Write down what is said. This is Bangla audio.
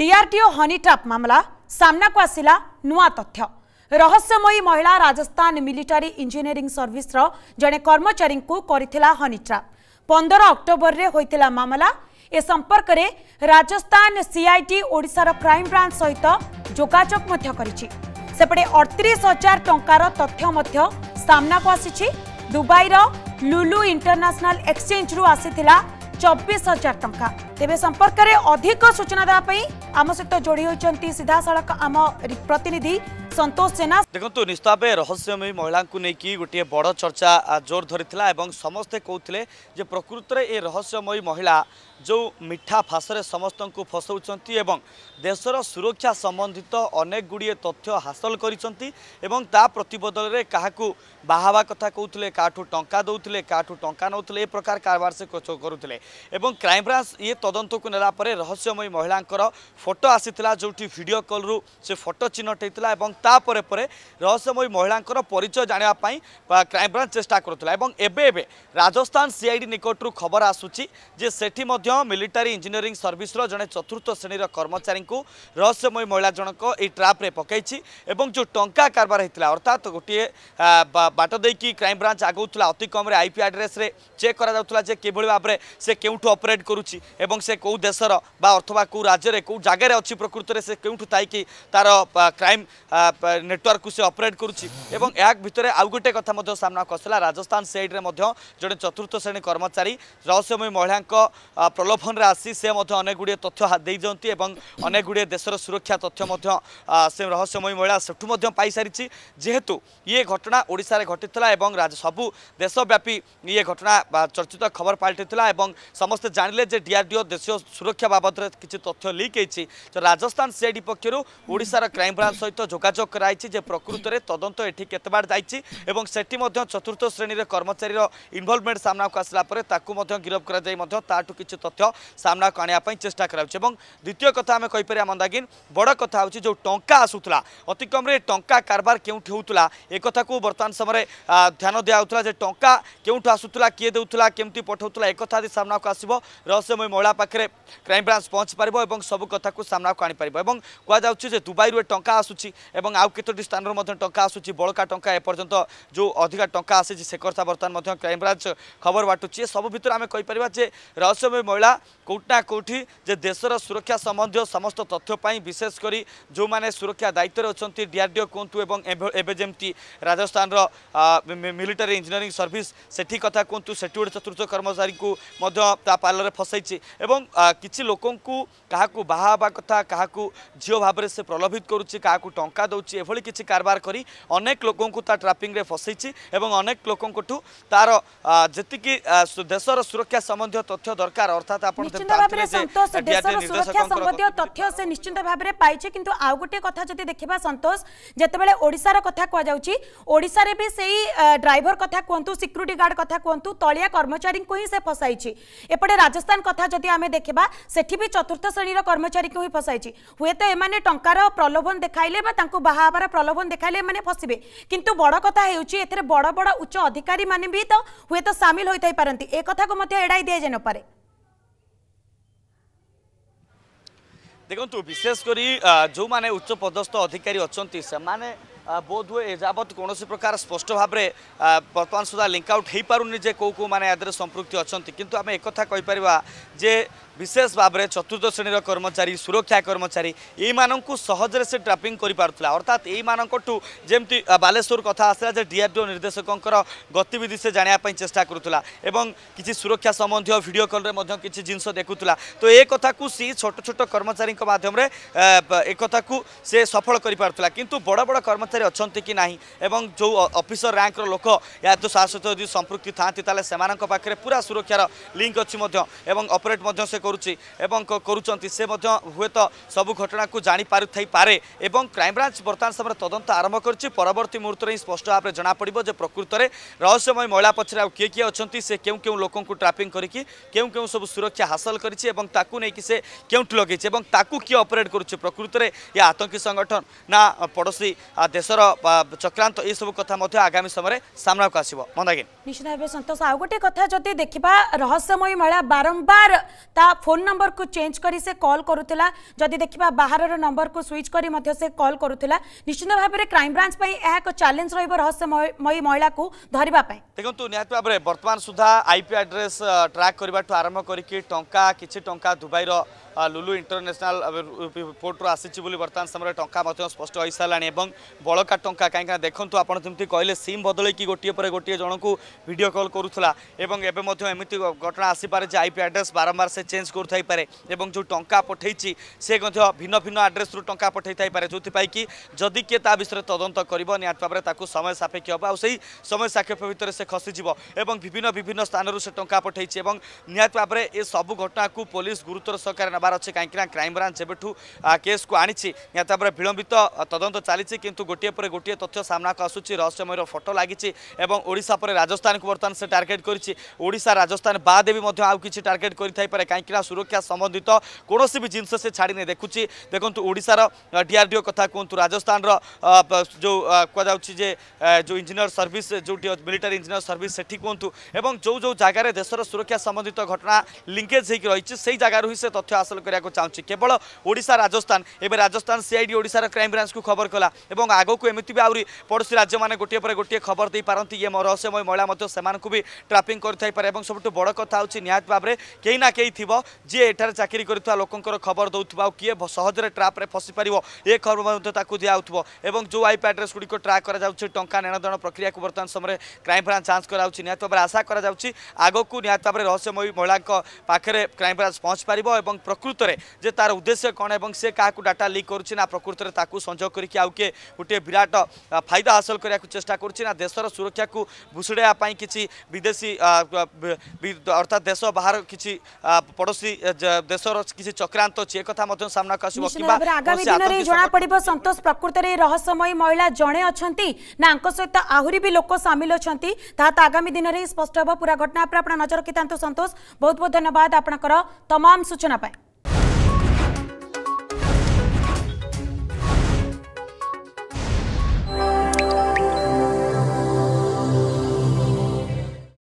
ଡିଆର୍ଡିଓ ହନିଟ୍ରାପ୍ ମାମଲା ସାମ୍ନାକୁ ଆସିଲା ନୂଆ ତଥ୍ୟ ରହସ୍ୟମୟୀ ମହିଳା ରାଜସ୍ଥାନ ମିଲିଟାରୀ ଇଞ୍ଜିନିୟରିଂ ସର୍ଭିସର ଜଣେ କର୍ମଚାରୀଙ୍କୁ କରିଥିଲା ହନିଟ୍ରାପ୍ ପନ୍ଦର ଅକ୍ଟୋବରରେ ହୋଇଥିଲା ମାମଲା ଏ ସମ୍ପର୍କରେ ରାଜସ୍ଥାନ ସିଆଇଟି ଓଡ଼ିଶାର କ୍ରାଇମବ୍ରାଞ୍ଚ ସହିତ ଯୋଗାଯୋଗ ମଧ୍ୟ କରିଛି ସେପଟେ ଅଡ଼ତିରିଶ ହଜାର ଟଙ୍କାର ତଥ୍ୟ ମଧ୍ୟ ସାମ୍ନାକୁ ଆସିଛି ଦୁବାଇର ଲୁଲୁ ଇଣ୍ଟରନ୍ୟାସନାଲ ଏକ୍ସଚେଞ୍ଜରୁ ଆସିଥିଲା ଚବିଶ ହଜାର ଟଙ୍କା तेरे संपर्क में अधिक सूचना देवाई आम सहित तो जोड़ी होती सीधा सड़क आम प्रतिनिधि संतोष सेना देखो तो निश्चित रहस्यमय महिला को लेकिन गोटे बड़ चर्चा जोर धरी और समस्ते कहते जो प्रकृत में ये रहस्यमय महिला जो मिठा फाशर समस्त को फसाऊँचे देशर सुरक्षा संबंधित अनेक गुड़े तथ्य हासिल हासल कर प्रतिबदल में क्या बाहवा कथा कहते क्या टाँह दौले क्या टाँह नौ प्रकार कारबार से करूँ क्राइमब्रांच ये তদন্তকু নেলাপরে রহস্যময়ী মহিলাঙ্কর ফটো আসিলা যেটি ভিডিও কলরু সে ফটো চিহ্নট হয়েছিল এবং তাপরে পরে রহস্যময়ী মহিলাঙ্কর পরিচয় জাঁয়া ক্রাইমব্রাঞ্চ চেষ্টা করুলা এবং এবে এবে রাজস্থান সিআইডি নিকটর খবর আসুচি যে সেটি মধ্য মিলিটারি ইঞ্জিনিয়ারিং সর্ভিসর জনে চতুর্থ শ্রেণীর কর্মচারী রহস্যময়ী মহিলা জনক এই ট্রাপ্রে পকাইছি এবং যে টঙ্কা কারবার হয়েছিল অর্থাৎ গোটিয়ে বাট দিয়ে ক্রাইমব্রাঞ্চ আগাউলা অতি কমরে আইপি আড্রেসে চেক করা যে কিভাবে ভাবে সে কেউঠু অপরেট করুছি এবং এবং সে কেউ দেশর বা অথবা কেউ রাজ্যের কেউ জায়গায় অনেক প্রকৃতরে সে কেউঠু থাইকি তার ক্রাইম নেটওয়ার্ক সে অপরেট করছে এবং এক ভিতরে আউ গোটে কথা মধ্যে সামনা আসলে রাজস্থান সেইড্রে মধ্যে জন চতুর্থ শ্রেণী কর্মচারী রহস্যময়ী মহিলা প্রলোভনরে আসি সে মধ্যে অনেক গুড়িয়ে তথ্য দিয়ে দিকে এবং অনেক গুড়িয়ে দেশের সুরক্ষা তথ্য মধ্যে সে রহস্যময়ী মহিলা সেঠু মধ্যে সারিছি যেহেতু ইয়ে ঘটনা ওড়শার ঘটি এবং সবু দেশব্যাপী ইয়ে ঘটনা চর্চিত খবর পাল্টি এবং সমস্ত জাঁলে যে ডিআরডিও দেশীয় সুরক্ষা বাবদরে কিছু তথ্য লিক হয়েছে রাজস্থান সিআইডি পক্ষর ওড়শার ক্রাইমব্রাঞ্চ সহ যোগাযোগ করাইছে যে প্রকৃতরে তদন্ত এটি কেতবার যাই এবং সেটি চতুর্থ শ্রেণীর কর্মচারীর ইনভলভমেন্ট সামনাকু আসলা পরে তাকে গিরফ করা তাঠু কিছু তথ্য সামনাকু আনবা চেষ্টা করা এবং দ্বিতীয় কথা আমি কইপার মন্দাগিন বড় কথা হচ্ছে যে টঙ্কা আসুলা অতিক্রমে টঙ্কা কারবার কেউঠি হোলা একথা বর্তমান সময় ধ্যান দিয়া হোলা যে টঙ্কা কেউঠু আসুলা কি দেউলা কেমি পঠাউলা একথা আদি সামনাকু আসব রহস্যময় মহিলা ତା ପାଖରେ କ୍ରାଇମବ୍ରାଞ୍ଚ ପହଞ୍ଚି ପାରିବ ଏବଂ ସବୁ କଥାକୁ ସାମ୍ନାକୁ ଆଣିପାରିବ ଏବଂ କୁହାଯାଉଛି ଯେ ଦୁବାଇରୁ ଏ ଟଙ୍କା ଆସୁଛି ଏବଂ ଆଉ କେତୋଟି ସ୍ଥାନରୁ ମଧ୍ୟ ଟଙ୍କା ଆସୁଛି ବଳକା ଟଙ୍କା ଏପର୍ଯ୍ୟନ୍ତ ଯେଉଁ ଅଧିକା ଟଙ୍କା ଆସିଛି ସେ କଥା ବର୍ତ୍ତମାନ ମଧ୍ୟ କ୍ରାଇମବ୍ରାଞ୍ଚ ଖବର ବାଟୁଛି ଏସବୁ ଭିତରେ ଆମେ କହିପାରିବା ଯେ ରହସ୍ୟମୟ ମହିଳା କେଉଁଠି ନା କେଉଁଠି ଯେ ଦେଶର ସୁରକ୍ଷା ସମ୍ବନ୍ଧୀୟ ସମସ୍ତ ତଥ୍ୟ ପାଇଁ ବିଶେଷ କରି ଯେଉଁମାନେ ସୁରକ୍ଷା ଦାୟିତ୍ୱରେ ଅଛନ୍ତି ଡିଆର୍ଡିଓ କୁହନ୍ତୁ ଏବଂ ଏବେ ଯେମିତି ରାଜସ୍ଥାନର ମିଲିଟାରୀ ଇଞ୍ଜିନିୟରିଂ ସର୍ଭିସ୍ ସେଠି କଥା କୁହନ୍ତୁ ସେଠି ଗୋଟେ ଚତୁର୍ଥ କର୍ମଚାରୀଙ୍କୁ ମଧ୍ୟ ତା ପାଲରେ ଫସାଇଛି এবং কিছু লোকଙ୍କୁ কাহাকু বাহা হওয়া কথা কাহাকু ঝিও ভাবে সে প্রলোভিত করুচি কাহাকু টঙ্কা দেউচি এভাবে কিছু কারবার করে অনেক লোকଙ୍କୁ তা ট্রাপিংরে ফসাইছি এবং অনেক লোকঙ্কঠু তার যেতিকি দেশের সুরক্ষা সম্বন্ধীয় তথ্য দরকার অর্থাৎ আপনার পাইছে কিন্তু আউ গোটে কথা যদি দেখিবা সন্তোষ যেতবেলে ওড়িশার কথা কুয়া যাউচি বি সেই ড্রাইভর কথা কুহতু সিকুরিটি গার্ড কথা কুহতু তলিয়া কর্মচারী হি সে ফসাইছি এপটে রাজস্থান কথা যদি आम देखा सेठी भी चतुर्थ श्रेणी कर्मचारी को ही फसाई हुए तो एम टंकार प्रलोभन देखाइले बाहर प्रलोभन देखाइले एम फसबे कितु बड़ कथा हो बड़ बड़ उच्च अधिकारी मैंने भी तो हुए तो सामिल होता पारती ए कथा को एड़ाई दि जाए नपे দেখুন বিশেষ করে যে উচ্চ পদস্থ অধিকারী অনেক সে ବୋଧ ହୁଏ ଯାବତ କୌଣସି ପ୍ରକାର ସ୍ପଷ୍ଟ ଭାବରେ ବର୍ତ୍ତମାନ ସୁଦ୍ଧା ଲିଙ୍କ ଆଉଟ୍ ହେଇପାରୁନି ଯେ କେଉଁ କେଉଁ ମାନେ ଏହାଦେହରେ ସମ୍ପୃକ୍ତି ଅଛନ୍ତି କିନ୍ତୁ ଆମେ ଏକଥା କହିପାରିବା ଯେ বিশেষ ভাবে চতুর্থ শ্রেণীর কর্মচারী সুরক্ষা কর্মচারী এই মানুষ সহজে সে ট্রাপিং করে পুলা অর্থাৎ এই মানুষ যেমি বালেশ্বর কথা আসা যে ডিআরডিও নির্দেশকর গতিবিধি সে জাঁয়া চেষ্টা করুলা এবং কিছু সুরক্ষা সম্বন্ধীয় ভিডিও কলরে কিছু জিনিস দেখুলা তো এ কথা সি ছোট ছোট কর্মচারী মাধ্যমে এ কথা সে সফল করে পুলা কিন্তু বড় বড় কর্মচারী অনেক কি না এবং যে অফিসর র্যাঙ্কর লোক এত সাহস যদি সম্পৃক্তি থাকে তাহলে সে পাখে পুরা সুরক্ষার লিঙ্ক অছি এবং অপরেট সে କରୁଛି ଏବଂ କରୁଛନ୍ତି ସେ ମଧ୍ୟ ହୁଏତ ସବୁ ଘଟଣାକୁ ଜାଣିପାରୁଥାଇପାରେ ଏବଂ କ୍ରାଇମବ୍ରାଞ୍ଚ ବର୍ତ୍ତମାନ ସମୟରେ ତଦନ୍ତ ଆରମ୍ଭ କରିଛି ପରବର୍ତ୍ତୀ ମୁହୂର୍ତ୍ତରେ ହିଁ ସ୍ପଷ୍ଟ ଭାବରେ ଜଣାପଡ଼ିବ ଯେ ପ୍ରକୃତରେ ରହସ୍ୟମୟ ମହିଳା ପଛରେ ଆଉ କିଏ କିଏ ଅଛନ୍ତି ସେ କେଉଁ କେଉଁ ଲୋକଙ୍କୁ ଟ୍ରାପିଂ କରିକି କେଉଁ କେଉଁ ସବୁ ସୁରକ୍ଷା ହାସଲ କରିଛି ଏବଂ ତାକୁ ନେଇକି ସେ କେଉଁଠି ଲଗେଇଛି ଏବଂ ତାକୁ କିଏ ଅପରେଟ୍ କରୁଛି ପ୍ରକୃତରେ ଏ ଆତଙ୍କୀ ସଂଗଠନ ନା ପଡ଼ୋଶୀ ଦେଶର ଚକ୍ରାନ୍ତ ଏସବୁ କଥା ମଧ୍ୟ ଆଗାମୀ ସମୟରେ ସାମ୍ନାକୁ ଆସିବ ମନ୍ଦାଗିନ ନିଶ୍ଚିତ ଭାବେ ସନ୍ତୋଷ ଆଉ ଗୋଟେ କଥା ଯଦି ଦେଖିବା ରହସ୍ୟମୟୀ ମହିଳା ବାରମ୍ବାର फोन नंबर को चेंज कर से कल करुला जदि देखा बाहर नंबर को स्विच कर कल करुला निश्चित भाव में क्राइमब्रांच यह एक चैलेंज रहस्यमयी महिला को धरवाई देखो निहत भाव में बर्तमान सुधा आईपी आड्रेस ट्राक करने आरंभ करके टा कि टा दुबईर लुलु इंटरनेशनल पोर्टर आसी बर्तमान समय टा स्पष्ट हो सारा और बलका टा कहीं देखूँ आप कहले सिम बदल कि गोटे पर गोटे जन को भिड कल करूला एवं एमती घटना आसीपे आईपी आड्रेस बारंबार से चेंज চেঞ্জ করুথাইপরে এবং যে টঙ্কা পঠাইছি সে ভিন্ন ভিন্ন আড্রেসরু টঙ্কা পঠাই থাইপরে যেপাই কি যদি কি তা বিষয়ে তদন্ত করব নিহত ভাবে তাকে সময় সাপেক্ষ হব সেই সময় সাপেক্ষ ভিতরে সে খসিযোগ এবং বিভিন্ন বিভিন্ন স্থানর সে টঙ্কা পঠাইছি এবং নিহত ভাবে এ সবু ঘটনাকে পুলিশ গুরুত্বর সহকারে নেবার অছে কিনা ক্রাইম ব্রাঞ্চ এবেঠু কেসু আনিছি নিহত ভাবে বিলম্বিত তদন্ত চালিছে কিন্তু গোটিয়ে পরে গোটিয়ে তথ্য সামনাকু আসুচি রহস্যময়ীর ফটো লাগিছে এবং ওড়শা পরে রাজস্থানকে বর্তমান সে টার্গেট করেছে ওড়শা রাজস্থান বাদে বি আউ কিছু টার্গেট করে থাইপরে কিন্তু କାହିଁକିନା ସୁରକ୍ଷା ସମ୍ବନ୍ଧିତ କୌଣସି ବି ଜିନିଷ ସେ ଛାଡ଼ିନି ଦେଖୁଛି ଦେଖନ୍ତୁ ଓଡ଼ିଶାର ଡିଆର୍ଡିଓ କଥା କୁହନ୍ତୁ ରାଜସ୍ଥାନର ଯେଉଁ କୁହାଯାଉଛି ଯେ ଯେଉଁ ଇଞ୍ଜିନିୟର ସର୍ଭିସ୍ ଯେଉଁଠି ମିଲିଟାରୀ ଇଞ୍ଜିନିୟର ସର୍ଭିସ୍ ସେଠି କୁହନ୍ତୁ ଏବଂ ଯେଉଁ ଯେଉଁ ଜାଗାରେ ଦେଶର ସୁରକ୍ଷା ସମ୍ବନ୍ଧିତ ଘଟଣା লিঙ্কেজ হয়ে রয়েছে সেই জায়গার হি সে তথ্য হাসল করা চাহুছি কেবল ওড়শা রাজস্থান এবে রাজস্থান সিআইডি ওড়শার ক্রাইম ব্রাঞ্চু খবর কলা এবং আগকু এমিতি আহরি পড়োশী রাজ্য মানে গোটিয়ে পরে গোটিয়ে খবর দিয়ে পারতি ইয়ে রহস্যময় মহিলা মধ্যে সে ট্রাপিং করে থাইপরে এবং সবুঠ বড় কথা হচ্ছে নিহত ভাবে কেই না কেই থিব যে এখানে চাকরি করুথা লোকঙ্কর খবর দেউথা আউ কিয়ে সহজরে ট্রাপে ফসি পারিব এ খবর মধ্যে তাকে দিয়াউথব এবং যে আইপি আড্রেস গুড়ি ট্রাক করা যাচ্ছে টঙ্কা ନେଣଦେଣ ପ୍ରକ୍ରିୟାକୁ ବର୍ତ୍ତମାନ ସମୟରେ କ୍ରାଇମବ୍ରାଞ୍ଚ ଯାଞ୍ଚ କରାଯାଉଛି ନିହାତି ଭାବରେ ଆଶା କରାଯାଉଛି ଆଗକୁ ନିହାତି ଭାବରେ ରହସ୍ୟମୟୀ ମହିଳାଙ୍କ ପାଖରେ କ୍ରାଇମବ୍ରାଞ୍ଚ ପହଞ୍ଚିପାରିବ ଏବଂ ପ୍ରକୃତରେ ଯେ ତା'ର ଉଦ୍ଦେଶ୍ୟ କ'ଣ ଏବଂ ସେ କାହାକୁ ଡାଟା ଲିକ୍ କରୁଛି ନା ପ୍ରକୃତରେ ତାକୁ ସଂଯୋଗ କରିକି ଆଉ କିଏ ଗୋଟିଏ ବିରାଟ ଫାଇଦା ହାସଲ କରିବାକୁ ଚେଷ୍ଟା କରୁଛି ନା ଦେଶର ସୁରକ୍ଷାକୁ ଭୁଷୁଡ଼ାଇବା ପାଇଁ କିଛି ବିଦେଶୀ ଅର୍ଥାତ୍ ଦେଶ ବାହାର କିଛି ପଡ଼ୋଶୀ କୌଣସି ଦେଶର କିଛି ଚକ୍ରାନ୍ତ ଅଛି ଏକଥା ମଧ୍ୟ ସାମ୍ନାକୁ ଆସିବ କିମ୍ବା ଆଗାମୀ ଦିନରେ ଜଣା ପଡିବ ସନ୍ତୋଷ ପ୍ରକୃତରେ ରହସ୍ୟମୟୀ ମହିଳା ଜଣେ ଅଛନ୍ତି ନା ଆଙ୍କ ସହିତ ଆହୁରି ବି ଲୋକ ସାମିଲ ଅଛନ୍ତି ତାହା ତ ଆଗାମୀ ଦିନରେ ହିଁ ସ୍ପଷ୍ଟ ହେବ ପୁରା ଘଟଣା ଉପରେ ଆପଣ ନଜର ରଖିଥାନ୍ତୁ ସନ୍ତୋଷ ବହୁତ ବହୁତ ଧନ୍ୟବାଦ ଆପଣଙ୍କର ତମାମ ସୂଚନା ପାଇଁ